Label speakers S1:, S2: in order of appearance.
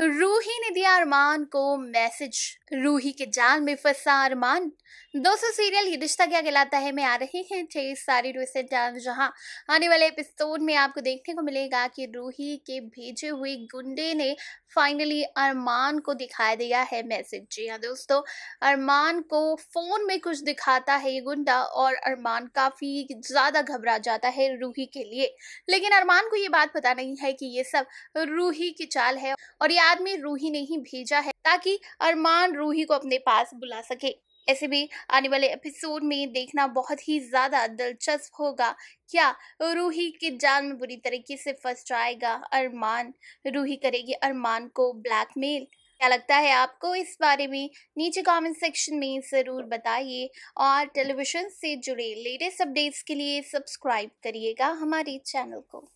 S1: रूही ने दिया अरमान को मैसेज रूही के जाल में फंसा अरमान दोस्तों सीरियल ये रिश्ता क्या कहलाता है मैं आ रही हैं छह सारी रूसे जान जहां आने वाले एपिसोड में आपको देखने को मिलेगा कि रूही के भेजे हुए गुंडे ने फाइनली अरमान को दिखाई दिया है मैसेज जी हाँ दोस्तों अरमान को फ़ोन में कुछ दिखाता है ये गुंडा और अरमान काफ़ी ज़्यादा घबरा जाता है रूही के लिए लेकिन अरमान को ये बात पता नहीं है कि ये सब रूही की चाल है और ये याद में रूही ने ही भेजा है ताकि अरमान रूही को अपने पास बुला सके ऐसे में आने वाले एपिसोड में देखना बहुत ही ज़्यादा दिलचस्प होगा क्या रूही के जाल में बुरी तरीके से फंस जाएगा अरमान रूही करेगी अरमान को ब्लैकमेल क्या लगता है आपको इस बारे में नीचे कमेंट सेक्शन में ज़रूर बताइए और टेलीविज़न से जुड़े लेटेस्ट अपडेट्स के लिए सब्सक्राइब करिएगा हमारे चैनल को